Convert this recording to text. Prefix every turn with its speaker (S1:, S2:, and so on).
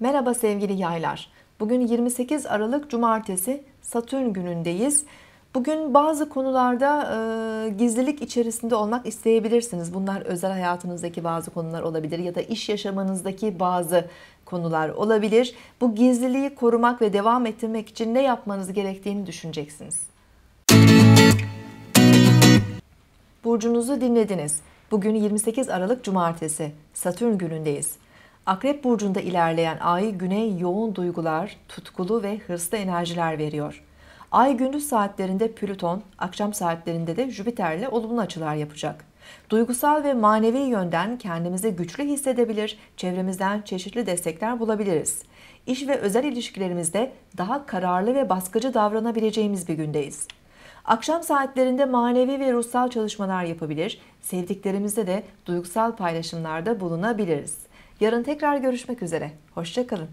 S1: Merhaba sevgili yaylar. Bugün 28 Aralık Cumartesi Satürn günündeyiz. Bugün bazı konularda e, gizlilik içerisinde olmak isteyebilirsiniz. Bunlar özel hayatınızdaki bazı konular olabilir ya da iş yaşamınızdaki bazı konular olabilir. Bu gizliliği korumak ve devam ettirmek için ne yapmanız gerektiğini düşüneceksiniz. Burcunuzu dinlediniz. Bugün 28 Aralık Cumartesi, Satürn günündeyiz. Akrep burcunda ilerleyen ay güney yoğun duygular, tutkulu ve hırslı enerjiler veriyor. Ay gündüz saatlerinde Plüton, akşam saatlerinde de Jüpiter ile olumlu açılar yapacak. Duygusal ve manevi yönden kendimizi güçlü hissedebilir, çevremizden çeşitli destekler bulabiliriz. İş ve özel ilişkilerimizde daha kararlı ve baskıcı davranabileceğimiz bir gündeyiz. Akşam saatlerinde manevi ve ruhsal çalışmalar yapabilir, sevdiklerimizde de duygusal paylaşımlarda bulunabiliriz. Yarın tekrar görüşmek üzere. Hoşçakalın.